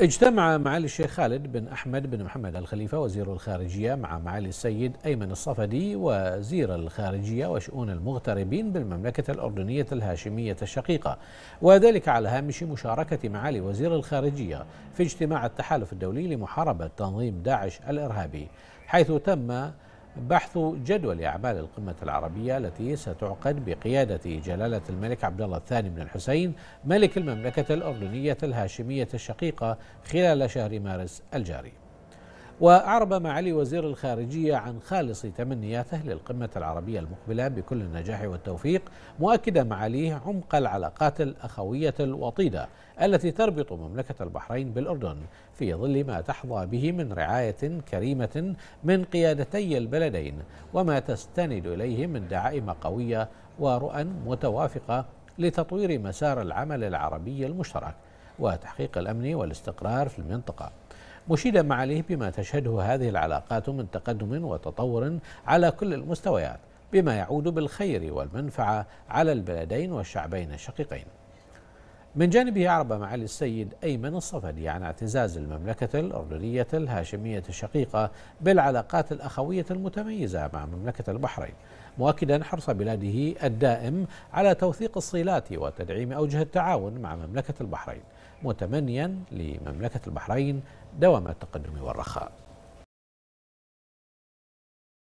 اجتمع معالي الشيخ خالد بن أحمد بن محمد الخليفة وزير الخارجية مع معالي السيد أيمن الصفدي وزير الخارجية وشؤون المغتربين بالمملكة الأردنية الهاشمية الشقيقة وذلك على هامش مشاركة معالي وزير الخارجية في اجتماع التحالف الدولي لمحاربة تنظيم داعش الإرهابي حيث تم بحث جدول أعمال القمة العربية التي ستعقد بقيادة جلالة الملك عبد الله الثاني بن الحسين ملك المملكة الأردنية الهاشمية الشقيقة خلال شهر مارس الجاري وأعرب معالي وزير الخارجية عن خالص تمنياته للقمة العربية المقبلة بكل النجاح والتوفيق مؤكدا معاليه عمق العلاقات الأخوية الوطيدة التي تربط مملكة البحرين بالأردن في ظل ما تحظى به من رعاية كريمة من قيادتي البلدين وما تستند إليه من دعائم قوية ورؤى متوافقة لتطوير مسار العمل العربي المشترك وتحقيق الأمن والاستقرار في المنطقة مشيدا معاليه بما تشهده هذه العلاقات من تقدم وتطور على كل المستويات بما يعود بالخير والمنفعه على البلدين والشعبين الشقيقين من جانبه أعرب معالي السيد أيمن الصفدي عن اعتزاز المملكة الأردنية الهاشمية الشقيقة بالعلاقات الأخوية المتميزة مع مملكة البحرين مؤكدا حرص بلاده الدائم على توثيق الصلات وتدعيم أوجه التعاون مع مملكة البحرين متمنيا لمملكة البحرين دوام التقدم والرخاء